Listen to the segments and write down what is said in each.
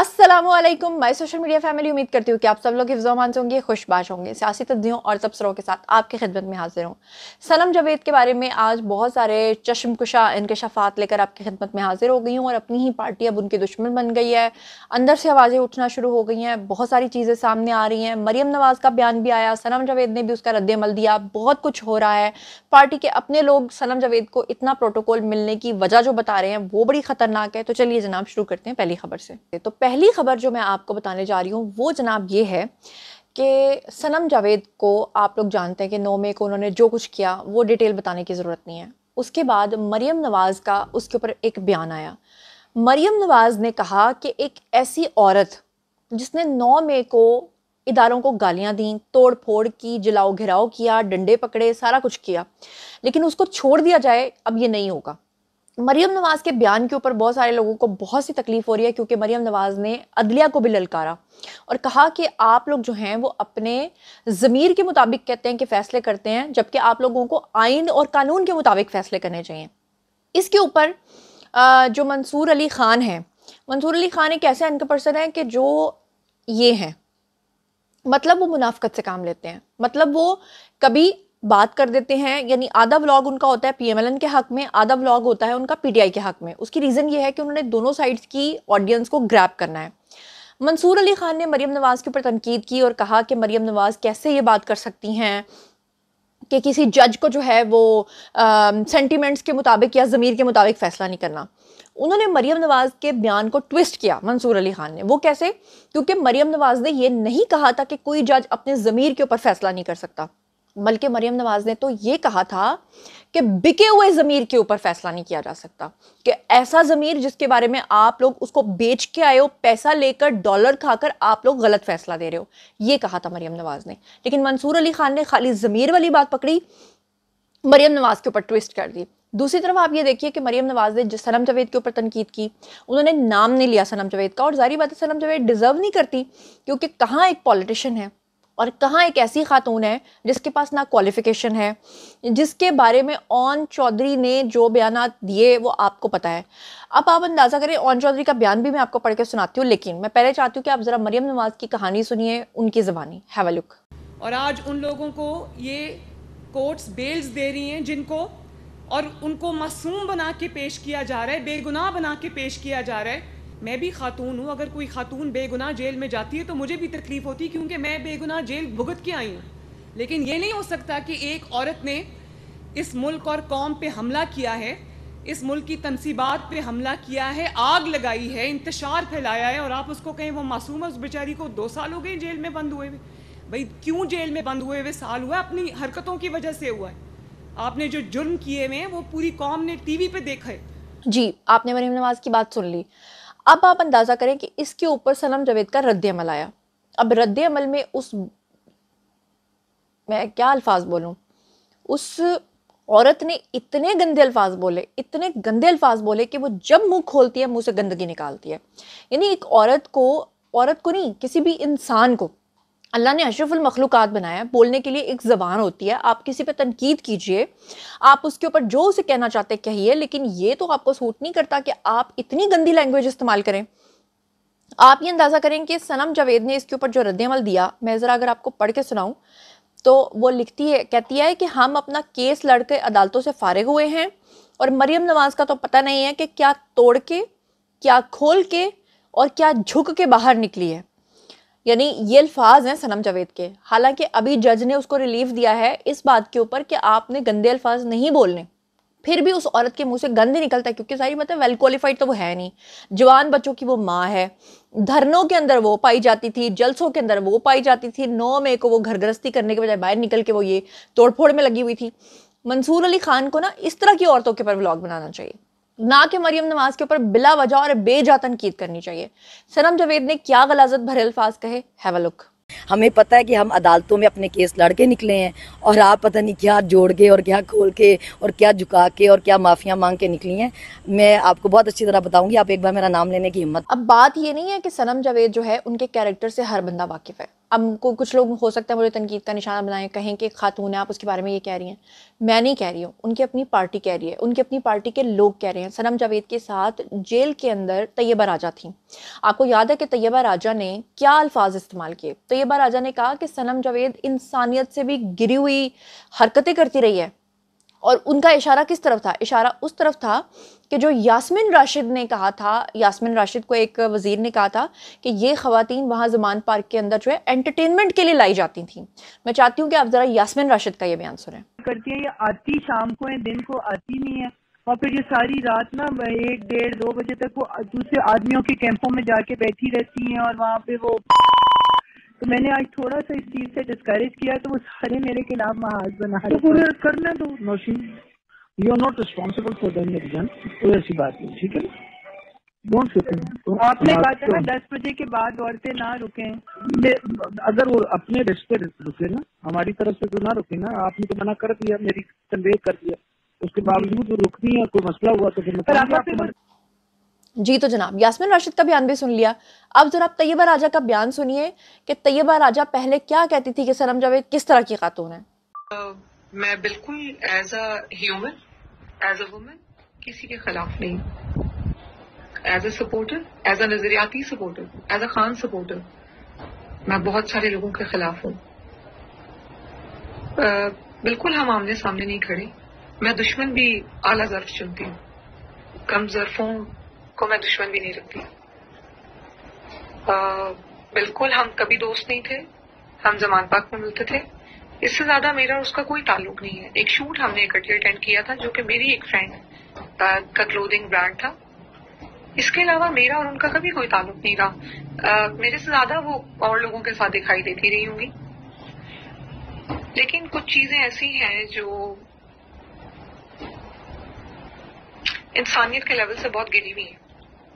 Aslam my social media family उम्मीद करती हूँ कि आप सब लोग हिफ्जमान से होंगे खुशबाश होंगे सियासी तब्दियों और तबसरों के साथ आपकी खिदमत में हाजिर हूँ सनम जवेद के बारे में आज बहुत सारे इनके इनकशाफात लेकर आपकी खिदमत में हाजिर हो गई हूँ और अपनी ही पार्टी अब उनकी दुश्मन बन गई है अंदर से आवाज़ें उठना शुरू हो गई हैं बहुत सारी चीज़ें सामने आ रही हैं मरीम नवाज़ का बयान भी आया सनम जवेद ने भी उसका रद्दमल दिया बहुत कुछ हो रहा है पार्टी के अपने लोग सनम जवेद को इतना प्रोटोकॉल मिलने की वजह जो बता रहे हैं वो बड़ी ख़तरनाक है तो चलिए जनाब शुरू करते हैं पहली खबर से तो पहली ख़बर जो मैं आपको बताने जा रही हूँ वो जनाब ये है कि सनम जावेद को आप लोग जानते हैं कि नौ मई को उन्होंने जो कुछ किया वो डिटेल बताने की ज़रूरत नहीं है उसके बाद मरियम नवाज़ का उसके ऊपर एक बयान आया मरियम नवाज़ ने कहा कि एक ऐसी औरत जिसने नौ मई को इदारों को गालियां दी तोड़ फोड़ की जलाओ घिराव किया डंडे पकड़े सारा कुछ किया लेकिन उसको छोड़ दिया जाए अब ये नहीं होगा मरीम नवाज़ के बयान के ऊपर बहुत सारे लोगों को बहुत सी तकलीफ़ हो रही है क्योंकि मरीम नवाज़ ने अदलिया को भी ललकारा और कहा कि आप लोग जो हैं वो अपने ज़मीर के मुताबिक कहते हैं कि फ़ैसले करते हैं जबकि आप लोगों को आइन और कानून के मुताबिक फ़ैसले करने चाहिए इसके ऊपर जो मंसूर अली ख़ान हैं मंसूर अली ख़ान एक ऐसे अनक पर्सन है कि जो ये हैं मतलब वो मुनाफ्त से काम लेते हैं मतलब वो कभी बात कर देते हैं यानी आधा ब्लॉग उनका होता है पीएमएलएन के हक में आधा ब्लॉग होता है उनका पीटीआई के हक में उसकी रीज़न ये है कि उन्होंने दोनों साइड्स की ऑडियंस को ग्रैप करना है मंसूर अली खान ने मरीम नवाज़ के ऊपर तनकीद की और कहा कि मरीम नवाज़ कैसे ये बात कर सकती हैं कि किसी जज को जो है वो सेंटीमेंट्स के मुताबिक या ज़मीर के मुताबिक फ़ैसला नहीं करना उन्होंने मरीम नवाज़ के बयान को ट्विस्ट किया मंसूर अली खान ने वो कैसे क्योंकि मरीम नवाज़ ने ये नहीं कहा था कि कोई जज अपने ज़मीर के ऊपर फ़ैसला नहीं कर सकता बल्कि मरियम नवाज ने तो ये कहा था कि बिके हुए ज़मीर के ऊपर फैसला नहीं किया जा सकता कि ऐसा ज़मीर जिसके बारे में आप लोग उसको बेच के आए हो पैसा लेकर डॉलर खाकर आप लोग गलत फैसला दे रहे हो ये कहा था मरियम नवाज़ ने लेकिन मंसूर अली खान ने खाली ज़मीर वाली बात पकड़ी मरियम नवाज़ के ऊपर ट्विस्ट कर दी दूसरी तरफ आप ये देखिए कि मरियम नवाज ने सनम जवेद के ऊपर तनकीद की उन्होंने नाम नहीं लिया सनम जवेद का और जारी बात है सनम जवेद डिज़र्व नहीं करती क्योंकि कहाँ एक पॉलिटिशियन है और कहाँ एक ऐसी खातून है जिसके पास ना क्वालिफ़िकेशन है जिसके बारे में ओन चौधरी ने जो बयान दिए वो आपको पता है अब आप अंदाज़ा करें ओन चौधरी का बयान भी मैं आपको पढ़ के सुनाती हूँ लेकिन मैं पहले चाहती हूँ कि आप ज़रा मरियम नवाज़ की कहानी सुनिए उनकी ज़बानी हैव लुक और आज उन लोगों को ये कोर्ट्स बेल्स दे रही हैं जिनको और उनको मासूम बना के पेश किया जा रहा है बेगुनाह बना के पेश किया जा रहा है मैं भी खातून हूँ अगर कोई खातून बेगुनाह जेल में जाती है तो मुझे भी तकलीफ होती क्योंकि मैं बेगुनाह जेल भुगत के आई हूँ लेकिन ये नहीं हो सकता कि एक औरत ने इस मुल्क और कौम पे हमला किया है इस मुल्क की तनसीबात पे हमला किया है आग लगाई है इंतशार फैलाया है और आप उसको कहें वो मासूम है उस बेचारी को दो साल हो गए जेल में बंद हुए हुए भाई क्यों जेल में बंद हुए हुए साल हुआ अपनी हरकतों की वजह से हुआ है आपने जो जुर्म किए हुए हैं वो पूरी कौम ने टीवी पे देखा है जी आपने मरीम नवाज की बात सुन ली अब आप अंदाज़ा करें कि इसके ऊपर सनम जावेद का रद्द अमल आया अब रद्द अमल में उस मैं क्या अल्फाज बोलूँ उस औरत ने इतने गंदे अल्फाज बोले इतने गंदे अल्फाज बोले कि वो जब मुंह खोलती है मुंह से गंदगी निकालती है यानी एक औरत को औरत को नहीं किसी भी इंसान को अल्लाह ने अशरफुल बनाया बोलने के लिए एक ज़बान होती है आप किसी पर तनकीद कीजिए आप उसके ऊपर जो उसे कहना चाहते कहिए लेकिन ये तो आपको सूट नहीं करता कि आप इतनी गंदी लैंग्वेज इस्तेमाल करें आप ये अंदाज़ा करें कि सनम जावेद ने इसके ऊपर जो रद्दमल दिया मैं ज़रा अगर आपको पढ़ के सुनाऊँ तो वो लिखती है कहती है कि हम अपना केस लड़ अदालतों से फारग हुए हैं और मरियम नवाज़ का तो पता नहीं है कि क्या तोड़ के क्या खोल के और क्या झुक के बाहर निकली है यानी ये अल्फाज हैं सनम जावेद के हालांकि अभी जज ने उसको रिलीफ दिया है इस बात के ऊपर कि आपने गंदे अल्फाज नहीं बोलने फिर भी उस औरत के मुंह से गंद निकलता है क्योंकि सारी मतलब वेल क्वालिफाइड तो वो है नहीं जवान बच्चों की वो माँ है धरनों के अंदर वो पाई जाती थी जलसों के अंदर वो पाई जाती थी नौ मई को वो घर गृहस्थी करने के बजाय बाहर निकल के वो ये तोड़फोड़ में लगी हुई थी मंसूर अली खान को ना इस तरह की औरतों के ऊपर ब्लॉग बनाना चाहिए ना कि मरियम नवाज के ऊपर बिला वजह और बेजा तनकीद करनी चाहिए सनम जावेद ने क्या गलाजत भरे अल्फाज कहे हैव लुक हमें पता है कि हम अदालतों में अपने केस लड़ के निकले हैं और आप पता नहीं क्या जोड़ के और क्या खोल के और क्या झुका के और क्या माफिया मांग के निकली हैं मैं आपको बहुत अच्छी तरह बताऊंगी आप एक बार मेरा नाम लेने की हिम्मत अब बात ये नहीं है कि सनम जावेद जो है उनके कैरेक्टर से हर बंदा वाकिफ़ है अब को कुछ लोग हो सकता है मुझे तनकीद का निशाना बनाएं कहें कि खातून है आप उसके बारे में ये कह रही हैं मैं नहीं कह रही हूँ उनकी अपनी पार्टी कह रही है उनकी अपनी पार्टी के लोग कह रहे हैं सनम जावेद के साथ जेल के अंदर तैयबा राजा थी आपको याद है कि तैयबा राजा ने क्या अल्फाज इस्तेमाल किए तैयबा राजा ने कहा कि सनम जावेद इंसानियत से भी गिरी हुई हरकतें करती रही है और उनका इशारा किस तरफ था इशारा उस तरफ था कि जो यास्मिन राशिद ने कहा था यास्मिन राशिद को एक वज़ीर ने कहा था कि ये खातन वहाँ ज़मान पार्क के अंदर जो है एंटरटेनमेंट के लिए लाई जाती थी मैं चाहती हूँ कि आप ज़रा यासमिन राशिद का ये बयान सुने करती है ये आती शाम को है दिन को आती नहीं है और फिर ये सारी रात ना एक डेढ़ दो बजे तक वो दूसरे आदमियों के कैंपों में जाके बैठी रहती हैं और वहाँ पे वो तो मैंने आज थोड़ा सा इस चीज से डिस्करेज किया तो वो सारे मेरे खिलाफ महाज बना तो पूरे करना तो Naushi you are not responsible for than exam कोई ऐसी बात नहीं ठीक है तो आपने कहा था ना दस बजे के बाद औरतें ना रुके अगर वो अपने रिस्क पे रुके ना हमारी तरफ से तो ना रुके ना आपने तो मना कर दिया मेरी संदेह कर दिया उसके बावजूद वो रुकनी है कोई मसला हुआ तो फिर जी तो जनाब यासमिन राशिद का बयान भी सुन लिया अब जरा आप तैयबा राजा का बयान सुनिए कि तैयबा राजा पहले क्या कहती थी कि सरम जावेद किस तरह की खातून है uh, मैं बिल्कुल as a human as a woman किसी के खिलाफ नहीं as a supporter as a नजरियाती supporter as a Khan supporter मैं बहुत सारे लोगों के खिलाफ हूँ uh, बिल्कुल हम आमने सामने नहीं खड़े मैं दुश्मन भी आला जर्फ चुनती हूँ कम जर्फों को मैं दुश्मन भी नहीं रखती बिल्कुल हम कभी दोस्त नहीं थे हम जमान पाक में मिलते थे इससे ज्यादा मेरा और उसका कोई ताल्लुक नहीं है एक शूट हमने इकट्ठे अटेंड किया था जो कि मेरी एक फ्रेंड का क्लोदिंग ब्रांड था इसके अलावा मेरा और उनका कभी कोई ताल्लुक नहीं रहा मेरे से ज्यादा वो और लोगों के साथ दिखाई देती रही होंगी लेकिन कुछ चीजें ऐसी हैं जो इंसानियत के लेवल से बहुत गिरी हुई हैं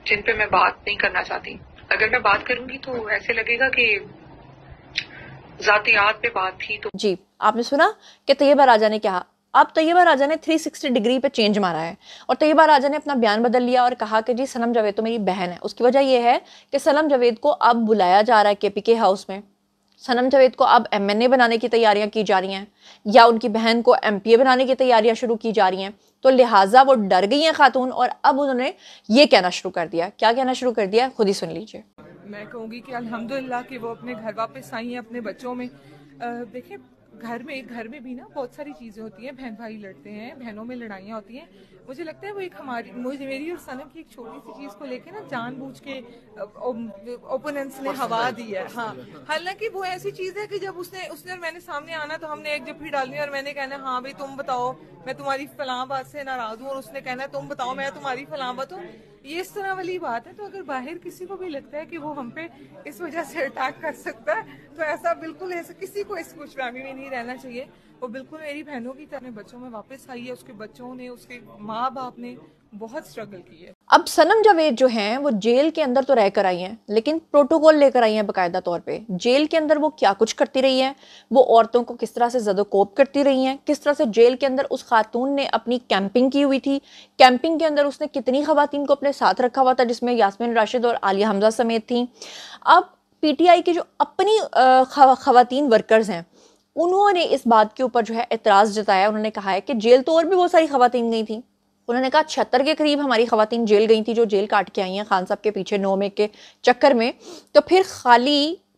जिन पे मैं बात नहीं करना चाहती अगर मैं बात करूंगी तो ऐसे लगेगा कि जातियात पे बात थी तो जी आपने सुना कि तैयबा राजा ने क्या अब तैयबा राजा ने 360 डिग्री पे चेंज मारा है और तैयबा राजा ने अपना बयान बदल लिया और कहा कि जी सलम जावेद तो मेरी बहन है उसकी वजह यह है कि सलम जावेद को अब बुलाया जा रहा है के पी के हाउस में सनम जावेद को अब एम बनाने की तैयारियां की जा रही हैं या उनकी बहन को एम बनाने की तैयारियां शुरू की जा रही हैं तो लिहाजा वो डर गई हैं खातून और अब उन्होंने ये कहना शुरू कर दिया क्या कहना शुरू कर दिया खुद ही सुन लीजिए मैं कहूँगी कि अलहमदिल्ला कि वो अपने घर वापस आई हैं अपने बच्चों में देखिए घर में घर में भी ना बहुत सारी चीज़ें होती हैं बहन भाई लड़ते हैं बहनों में लड़ाइयाँ होती हैं मुझे लगता है वो एक हमारी मुझे मेरी और सनम की एक छोटी सी चीज़ को लेके ना जानबूझ के ओपोनेंट्स ने हवा दी है हाँ हालांकि वो ऐसी चीज़ है कि जब उसने उसने और मैंने सामने आना तो हमने एक जफ्फी डालनी और मैंने कहना हाँ भाई तुम बताओ मैं तुम्हारी फलां बात से नाराज़ हूँ और उसने कहना तुम बताओ मैं तुम्हारी फलां बात हूँ ये इस तरह वाली बात है तो अगर बाहर किसी को भी लगता है कि वो हम पे इस वजह से अटैक कर सकता है तो ऐसा बिल्कुल ऐसा किसी को इस खुशफहमी में नहीं रहना चाहिए वो बिल्कुल मेरी बहनों की तरह बच्चों में वापस आई है उसके बच्चों ने उसके माँ बाप ने बहुत स्ट्रगल की है अब सनम जावेद जो हैं वो जेल के अंदर तो रह कर आई हैं लेकिन प्रोटोकॉल लेकर आई हैं बकायदा तौर पे जेल के अंदर वो क्या कुछ करती रही हैं वो औरतों को किस तरह से जदोकोप कोप करती रही हैं किस तरह से जेल के अंदर उस खातून ने अपनी कैंपिंग की हुई थी कैंपिंग के अंदर उसने कितनी खातन को अपने साथ रखा हुआ था जिसमें यासमिन राशिद और आलिया हमजा समेत थी अब आई की जो अपनी खातन वर्कर्स हैं उन्होंने इस बात के ऊपर जो है एतराज़ जताया उन्होंने कहा है कि जेल तो और भी बहुत सारी खातन गई थी उन्होंने कहा छहत्तर के करीब हमारी खातन जेल गई थी जो जेल काट के आई हैं खान साहब के पीछे नोमे के चक्कर में तो फिर खाली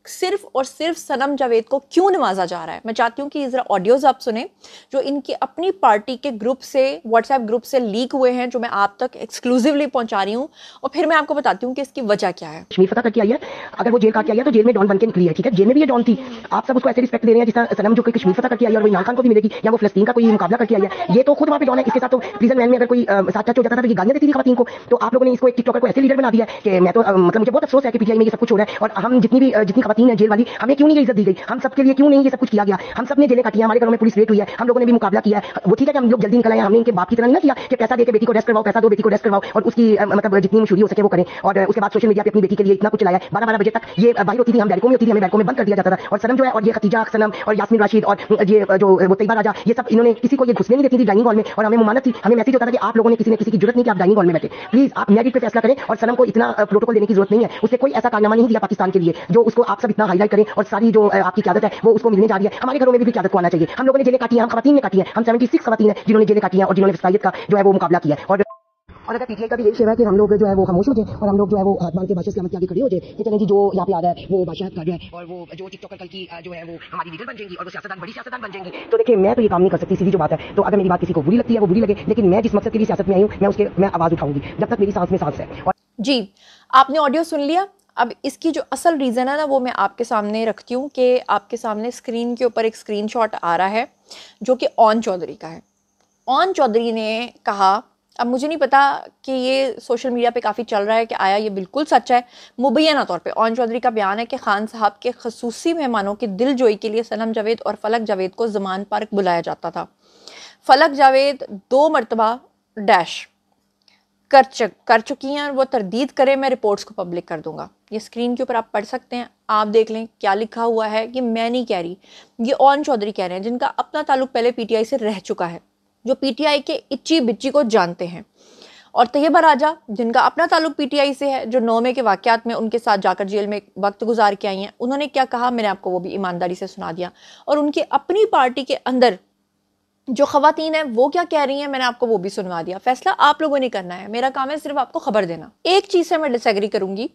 सिर्फ और सिर्फ सनम जावेद को क्यों नवाजा जा रहा है मैं चाहती हूँ कि ज़रा ऑडियोज़ आप सुने जो इनकी अपनी पार्टी के ग्रुप से व्हाट्सएप ग्रुप से लीक हुए हैं जो मैं आप तक एक्सक्लूसिवली पहुंचा रही हूँ और फिर मैं आपको बताती हूँ कि इसकी वजह क्या है कश्मीर फतह करके आई है अगर वो जेल का के तो जेल में डॉन बन के निकली है ठीक है जेल में भी ये डॉन थी आप सब उसको ऐसे रिस्पेक्ट दे रहे हैं जिस सनम जो कश्मीर फतह करके आई और वो खान को भी मिलेगी या वो फलस्तीन का कोई मुकाबला करके आया ये तो खुद वहाँ पे डॉन है इसके साथ तो प्रीजन मैन में अगर कोई साथ टच हो जाता था तो गालियाँ देती थी खातन को तो आप लोगों ने इसको एक टिकटॉकर को ऐसे लीडर बना दिया कि मैं तो मतलब मुझे बहुत अफसोस है कि पीटीआई में ये सब कुछ हो रहा है और हम जितनी भी जितनी हसीन है जेल वाली हमें क्यों नहीं इज्जत दी गई हम सबके लिए क्यों नहीं ये सब कुछ किया गया हम सबने जेलें काटी हमारे घरों में पुलिस रेट हुई है हम लोगों ने भी मुकाबला किया है वो ठीक है कि हम लोग जल्दी निकल आए हमने इनके बाप की तरह नहीं किया कि पैसा देकर बेटी को रेस्ट करवाओ पैसा दो बेटी को रेस्ट करवाओ और उसकी मतलब जितनी मशहूरी हो सके वो करें और उसके बाद सोशल मीडिया पर अपनी बेटी के लिए इतना कुछ लाया बारह बारह बजे तक ये बाहर होती थी हम बैंकों में होती थी हमें बैरकों में बंद कर दिया जाता था और सरम जो है और ये खतीजा सनम और यासमिन राशिद और ये जो वो तैयार राजा ये सब इन्होंने किसी को ये घुसने नहीं देती थी डाइनिंग हॉल में और हमें मुमानत थी हमें मैसेज होता था कि आप लोगों ने किसी ने किसी की जरूरत नहीं कि आप डाइनिंग हॉल में बैठे प्लीज आप मेरिट पर फैसला करें और सनम को इतना प्रोटोकॉल देने की जरूरत नहीं है उसने कोई ऐसा कारनामा नहीं दिया पाकिस्तान के लिए जो उसको आप सब इतना हाईलाइट करें और सारी जो आपकी क्यादत है वो उसको मिलने जा रही है हमारे घरों में भी क्यादत को आना चाहिए हम लोगों ने जेलें काटी हैं हम खातन ने काटी है हम सेवेंटी सिक्स खातन है जिन्होंने जेलें काटी हैं और जिन्होंने वसाइत का जो है वो मुकाबला किया और और अगर पीटीआई का भी यही शेयर है कि हम लोग जो है वो खामोश हो जाए और हम लोग जो है वो हाथमान के बादशाह के आगे खड़े हो जाए कि चलें जी जो यहाँ पे आ रहा है वो बादशाह कर रहा है और वो जो टिकटॉकर कल की जो है वो हमारी लीडर बन जाएंगी और वो सियासतदान बड़ी सियासतदान बन जाएंगी तो देखिए मैं तो ये काम नहीं कर सकती सीधी जो बात है तो अगर मेरी बात किसी को बुरी लगती है वो बुरी लगे लेकिन मैं जिस मकसद के लिए सियासत में आई हूँ मैं उसके मैं आवाज़ उठाऊंगी जब तक मेरी सांस में सांस है जी आपने ऑडियो सुन लिया अब इसकी जो असल रीज़न है ना वो मैं आपके सामने रखती हूँ कि आपके सामने स्क्रीन के ऊपर एक स्क्रीनशॉट आ रहा है जो कि ऑन चौधरी का है ऑन चौधरी ने कहा अब मुझे नहीं पता कि ये सोशल मीडिया पे काफ़ी चल रहा है कि आया ये बिल्कुल सच है मुबैना तौर पे ऑन चौधरी का बयान है कि खान साहब के खसूसी मेहमानों की दिल जोई के लिए सनम जावेद और फलक जावेद को जमान पार्क बुलाया जाता था फलक जावेद दो मरतबा डैश कर चुक कर चुकी हैं और वो तरदीद करें मैं रिपोर्ट्स को पब्लिक कर दूंगा ये स्क्रीन के ऊपर आप पढ़ सकते हैं आप देख लें क्या लिखा हुआ है कि मैं नहीं कह रही ये ओन चौधरी कह रहे हैं जिनका अपना ताल्लुक पहले पीटीआई से रह चुका है जो पीटीआई के इच्ची बिच्ची को जानते हैं और तैयबा राजा जिनका अपना ताल्लुक पी से है जो नौमे के वाक़ात में उनके साथ जाकर जेल में वक्त गुजार के आई हैं उन्होंने क्या कहा मैंने आपको वो भी ईमानदारी से सुना दिया और उनकी अपनी पार्टी के अंदर जो खातन है वो क्या कह रही हैं मैंने आपको वो भी सुनवा दिया फैसला आप लोगों ने करना है मेरा काम है सिर्फ आपको खबर देना एक चीज़ से मैं डिसग्री करूंगी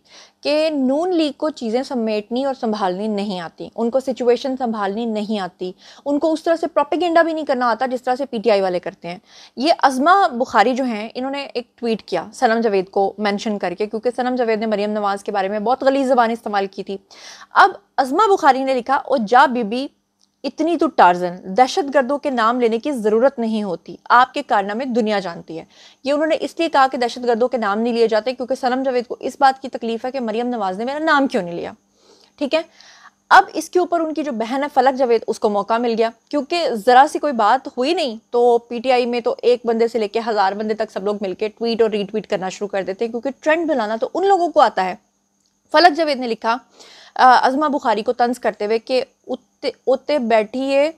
कि नून लीग को चीज़ें समेटनी और संभालनी नहीं आती उनको सिचुएशन संभालनी नहीं आती उनको उस तरह से प्रोपेगेंडा भी नहीं करना आता जिस तरह से पीटीआई वाले करते हैं ये अजमा बुखारी जो हैं इन्होंने एक ट्वीट किया सनम जावेद को मैंशन करके क्योंकि सनम जावेद ने मरीम नवाज़ के बारे में बहुत गली ज़बान इस्तेमाल की थी अब अजमा बुखारी ने लिखा ओ जा बीबी इतनी तो टार्जन दहशत गर्दों के नाम लेने की ज़रूरत नहीं होती आपके कारनामे दुनिया जानती है ये उन्होंने इसलिए कहा कि दहशत गर्दों के नाम नहीं लिए जाते क्योंकि सनम जावेद को इस बात की तकलीफ है कि मरियम नवाज ने मेरा नाम क्यों नहीं लिया ठीक है अब इसके ऊपर उनकी जो बहन है फलक जावेद उसको मौका मिल गया क्योंकि ज़रा सी कोई बात हुई नहीं तो पीटीआई में तो एक बंदे से लेकर हज़ार बंदे तक सब लोग मिलकर ट्वीट और रीट्वीट करना शुरू कर देते हैं क्योंकि ट्रेंड बनाना तो उन लोगों को आता है फलक जावेद ने लिखा अज़मा बुखारी को तंज करते हुए कि उत्ते बैठी बैठिए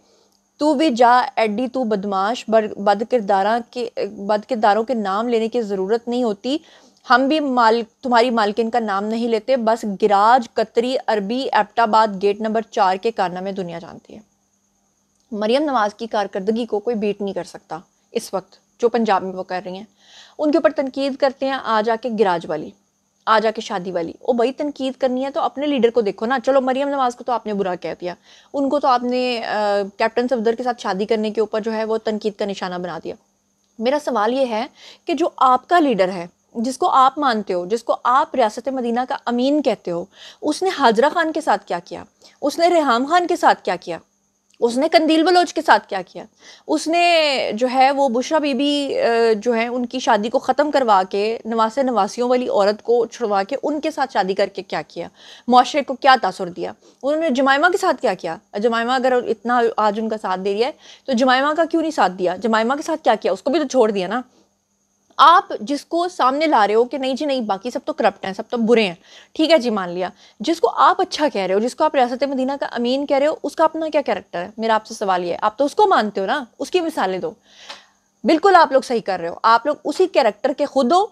तू भी जा एडी तू बदमाश बद किरदारा के बद किरदारों के नाम लेने की ज़रूरत नहीं होती हम भी माल तुम्हारी मालकिन का नाम नहीं लेते बस गिराज कतरी अरबी एप्टाबाद गेट नंबर चार के कारनामे दुनिया जानती है मरियम नवाज़ की कारकर्दगी को कोई बीट नहीं कर सकता इस वक्त जो पंजाब में वो कर रही हैं उनके ऊपर तनकीद करते हैं आ जाके गिराज वाली आ जाके शादी वाली ओ भाई तनकीद करनी है तो अपने लीडर को देखो ना चलो मरियम नवाज को तो आपने बुरा कह दिया उनको तो आपने कैप्टन सफदर के साथ शादी करने के ऊपर जो है वो तनकीद का निशाना बना दिया मेरा सवाल ये है कि जो आपका लीडर है जिसको आप मानते हो जिसको आप रियासत मदीना का अमीन कहते हो उसने हाजरा खान के साथ क्या किया उसने रेहम खान के साथ क्या किया उसने कंदील बलोच के साथ क्या किया उसने जो है वो बुशरा बीबी जो है उनकी शादी को ख़त्म करवा के नवासे नवासियों वाली औरत को छुड़वा के उनके साथ शादी करके क्या किया माशरे को क्या तासर दिया उन्होंने जमायमा के साथ क्या किया जमायमा अगर इतना आज उनका साथ दे रही है तो जमायमा का क्यों नहीं साथ दिया जमायमा के साथ क्या किया उसको भी तो छोड़ दिया ना आप जिसको सामने ला रहे हो कि नहीं जी नहीं बाकी सब तो करप्ट हैं सब तो बुरे हैं ठीक है जी मान लिया जिसको आप अच्छा कह रहे हो जिसको आप रियासत मदीना का अमीन कह रहे हो उसका अपना क्या कैरेक्टर है मेरा आपसे सवाल ये है आप तो उसको मानते हो ना उसकी मिसालें दो बिल्कुल आप लोग सही कर रहे हो आप लोग उसी कैरेक्टर के खुद हो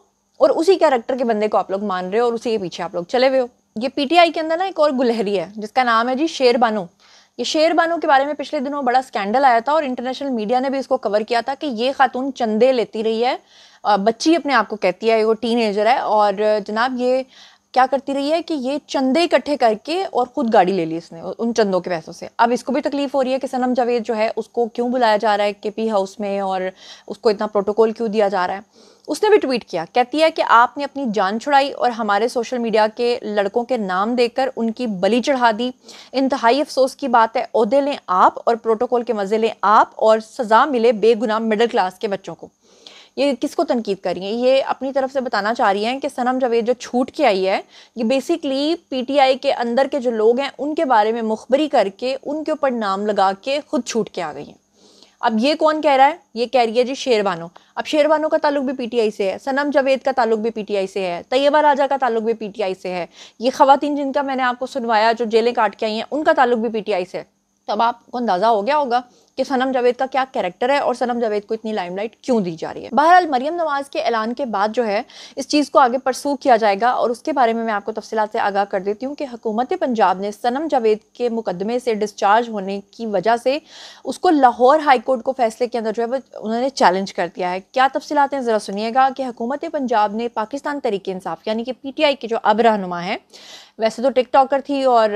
और उसी कैरेक्टर के बंदे को आप लोग मान रहे हो और उसी के पीछे आप लोग चले हुए हो ये पीटीआई के अंदर ना एक और गुलहरी है जिसका नाम है जी शेर बानो ये शेर बानो के बारे में पिछले दिनों बड़ा स्कैंडल आया था और इंटरनेशनल मीडिया ने भी इसको कवर किया था कि ये खातून चंदे लेती रही है बच्ची अपने आप को कहती है वो टीन है और जनाब ये क्या करती रही है कि ये चंदे इकट्ठे करके और ख़ुद गाड़ी ले ली इसने उन चंदों के पैसों से अब इसको भी तकलीफ हो रही है कि सनम जावेद जो है उसको क्यों बुलाया जा रहा है के पी हाउस में और उसको इतना प्रोटोकॉल क्यों दिया जा रहा है उसने भी ट्वीट किया कहती है कि आपने अपनी जान छुड़ाई और हमारे सोशल मीडिया के लड़कों के नाम देकर उनकी बली चढ़ा दी इंतहाई अफसोस की बात है अहदे लें आप और प्रोटोकॉल के मज़े लें आप और सज़ा मिले बेगुनाह मिडिल क्लास के बच्चों को ये किसको तनकीद कर रही है ये अपनी तरफ से बताना चाह रही हैं कि सनम जावेद जो छूट के आई है ये बेसिकली पीटीआई के अंदर के जो लोग हैं उनके बारे में मुखबरी करके उनके ऊपर नाम लगा के खुद छूट के आ गई हैं अब ये कौन कह रहा है ये कह रही है जी शेरवानो अब शेरवानो का ताल्लुक भी पीटीआई से है सनम जावेद का ताल्लुक भी पीटीआई से है तैयबा राजा का ताल्लुक भी पीटीआई से है ये खातन जिनका मैंने आपको सुनवाया जो जेलें काट के आई हैं उनका ताल्लुक भी पीटीआई से है तो अब आपको अंदाज़ा हो गया होगा कि सनम जावेद का क्या कैरेक्टर है और सनम जावेद को इतनी लाइमलाइट क्यों दी जा रही है बहरहाल मरियम नवाज के ऐलान के बाद जो है इस चीज़ को आगे परसू किया जाएगा और उसके बारे में मैं आपको तफसीत से आगाह कर देती हूँ कि हुकूमत पंजाब ने सनम जावेद के मुकदमे से डिस्चार्ज होने की वजह से उसको लाहौर हाईकोर्ट को फैसले के अंदर जो है वो उन्होंने चैलेंज कर दिया है क्या तफसीत हैं ज़रा सुनिएगा कि हुकूमत पंजाब ने पाकिस्तान तरीके इंसाफ यानी कि पी टी आई के जो अब रहनुमा हैं वैसे तो टिकटॉकर थी और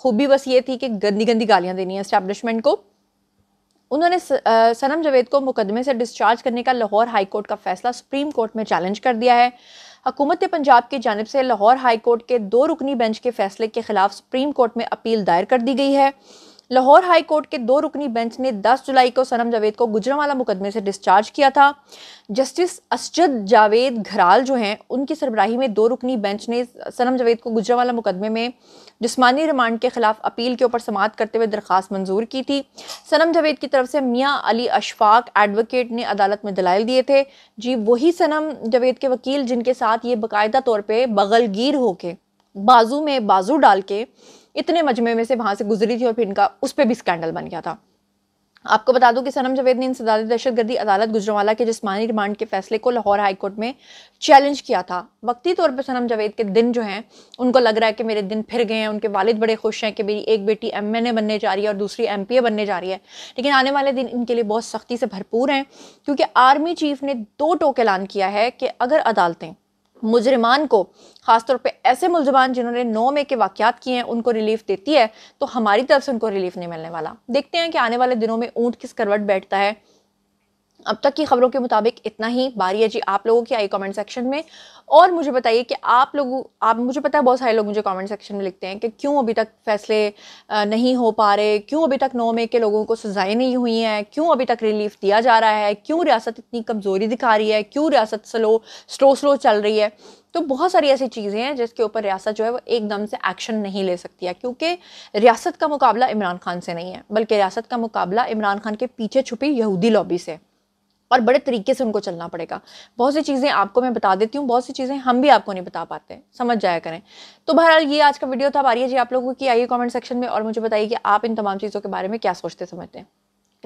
खूबी बस ये थी कि गंदी गंदी गालियाँ देनी है इस्टेब्लिशमेंट को उन्होंने सनम जावेद को मुकदमे से डिस्चार्ज करने का लाहौर हाई कोर्ट का फैसला सुप्रीम कोर्ट में चैलेंज कर दिया है हकूमत पंजाब की जानब से लाहौर हाई कोर्ट के दो रुकनी बेंच के फैसले के खिलाफ सुप्रीम कोर्ट में अपील दायर कर दी गई है लाहौर हाई कोर्ट के दो रुकनी बेंच ने 10 जुलाई को सनम जावेद को गुजरावाला मुकदमे से डिस्चार्ज किया था जस्टिस असजद जावेद घराल जो हैं उनकी सरबराही में दो रुकनी बेंच ने सनम जावेद को गुजरावाला मुकदमे में जिसमानी रिमांड के खिलाफ अपील के ऊपर समात करते हुए दरख्वास्त मंजूर की थी सनम जावेद की तरफ से मियाँ अली अशफाक एडवोकेट ने अदालत में दलाइल दिए थे जी वही सनम जावेद के वकील जिनके साथ ये बाकायदा तौर पर बगलगीर होके बाजू में बाजू डाल के इतने मजमे में से वहाँ से गुजरी थी और फिर इनका उस पर भी स्कैंडल बन गया था आपको बता दूं कि सनम जावेद ने इन दहशत दहशतगर्दी अदालत गुजरावाला के जिसमानी रिमांड के फैसले को लाहौर हाईकोर्ट में चैलेंज किया था वक्ती तौर पर सनम जावेद के दिन जो हैं उनको लग रहा है कि मेरे दिन फिर गए हैं उनके वालिद बड़े खुश हैं कि मेरी एक बेटी एम एन ए बनने जा रही है और दूसरी एम पी ए बनने जा रही है लेकिन आने वाले दिन इनके लिए बहुत सख्ती से भरपूर हैं क्योंकि आर्मी चीफ ने दो टोक ऐलान किया है कि अगर अदालतें मुजरमान को ख़ासतौर पे ऐसे मुलजमान जिन्होंने नौ मे के वाक़ात किए हैं उनको रिलीफ देती है तो हमारी तरफ से उनको रिलीफ नहीं मिलने वाला देखते हैं कि आने वाले दिनों में ऊँट किस करवट बैठता है अब तक की खबरों के मुताबिक इतना ही बारी है जी आप लोगों की आई कमेंट सेक्शन में और मुझे बताइए कि आप लोगों आप मुझे पता है बहुत सारे लोग मुझे कमेंट सेक्शन में लिखते हैं कि क्यों अभी तक फैसले नहीं हो पा रहे क्यों अभी तक नौ मई के लोगों को सज़ाएं नहीं हुई हैं क्यों अभी तक रिलीफ दिया जा रहा है क्यों रियासत इतनी कमज़ोरी दिखा रही है क्यों रियासत स्लो स्लो स्लो चल रही है तो बहुत सारी ऐसी चीज़ें हैं जिसके ऊपर रियासत जो है वो एकदम से एक्शन नहीं ले सकती है क्योंकि रियासत का मुकाबला इमरान खान से नहीं है बल्कि रियासत का मुकाबला इमरान खान के पीछे छुपी यहूदी लॉबी से और बड़े तरीके से उनको चलना पड़ेगा बहुत सी चीज़ें आपको मैं बता देती हूँ बहुत सी चीज़ें हम भी आपको नहीं बता पाते समझ जाया करें तो बहरहाल ये आज का वीडियो था है जी आप लोगों की आइए कमेंट सेक्शन में और मुझे बताइए कि आप इन तमाम चीज़ों के बारे में क्या सोचते समझते हैं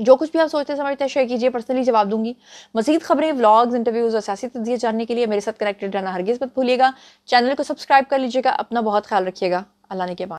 जो कुछ भी आप सोचते समझते हैं शेयर कीजिए पर्सनली जवाब दूंगी मजीद खबरें व्लॉग्स इंटरव्यूज और सियासी तजिए जानने के लिए मेरे साथ कनेक्टेड रहना हरगिज़ मत भूलिएगा चैनल को सब्सक्राइब कर लीजिएगा अपना बहुत ख्याल रखिएगा अल्लाह ने के बाद